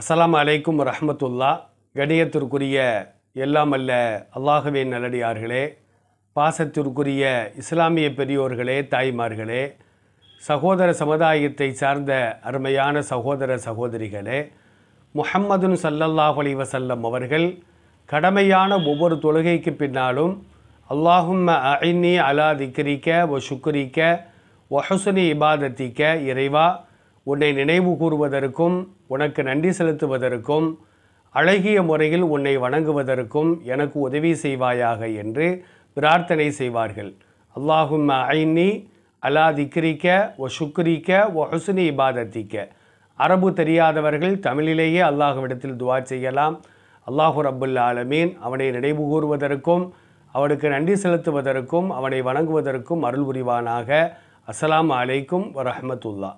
அஸ்லாம் அலைக்கும் ரஹமத்துல்லா கணியத்திற்குரிய எல்லாம் அல்ல அல்லாகவே நல்லடியார்களே பாசத்திற்குரிய இஸ்லாமிய பெரியோர்களே தாய்மார்களே சகோதர சமுதாயத்தை சார்ந்த அருமையான சகோதர சகோதரிகளே முஹம்மதுன் சல்லல்லாஹ் அலி வசல்லம் அவர்கள் கடமையான ஒவ்வொரு தொழுகைக்கு பின்னாலும் அல்லாஹும் அயினி அலா திக்ரிக்க ஒ சுக்ரிக்க ஒஹசுனி இபாதத்திக்க இறைவா உன்னை நினைவு கூறுவதற்கும் உனக்கு நன்றி செலுத்துவதற்கும் அழகிய முறையில் உன்னை வணங்குவதற்கும் எனக்கு உதவி செய்வாயாக என்று பிரார்த்தனை செய்வார்கள் அல்லாஹும் ஐன்னி அலா திக்ரிக்க ஒ சுக்ரிக்க ஒ ஹசுனி இபாதத்திக்க அரபு தெரியாதவர்கள் தமிழிலேயே அல்லாஹுவிடத்தில் துவா செய்யலாம் அல்லாஹு ரபுல் ஆலமீன் அவனை நினைவு கூறுவதற்கும் அவனுக்கு நன்றி செலுத்துவதற்கும் அவனை வணங்குவதற்கும் அருள் புரிவானாக அஸ்லாம் அலைக்கும் வரமத்துல்லா